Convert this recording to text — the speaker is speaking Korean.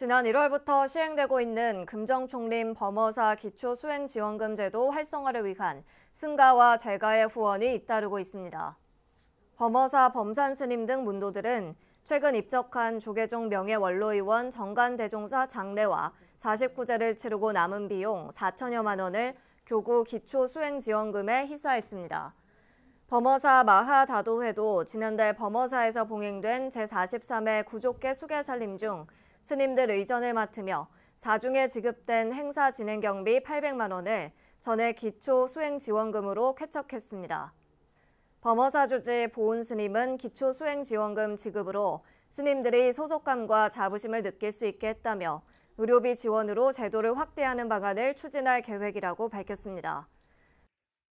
지난 1월부터 시행되고 있는 금정총림 범어사 기초수행지원금 제도 활성화를 위한 승가와 재가의 후원이 잇따르고 있습니다. 범어사 범산스님 등 문도들은 최근 입적한 조계종 명예원로의원 정관대종사 장례와 49제를 치르고 남은 비용 4천여만 원을 교구 기초수행지원금에 희사했습니다. 범어사 마하다도회도 지난달 범어사에서 봉행된 제43회 구족계 수계살림 중 스님들 의전을 맡으며 사중에 지급된 행사 진행 경비 800만 원을 전액 기초 수행 지원금으로 쾌척했습니다. 범어사 주지 보은 스님은 기초 수행 지원금 지급으로 스님들이 소속감과 자부심을 느낄 수 있게 했다며 의료비 지원으로 제도를 확대하는 방안을 추진할 계획이라고 밝혔습니다.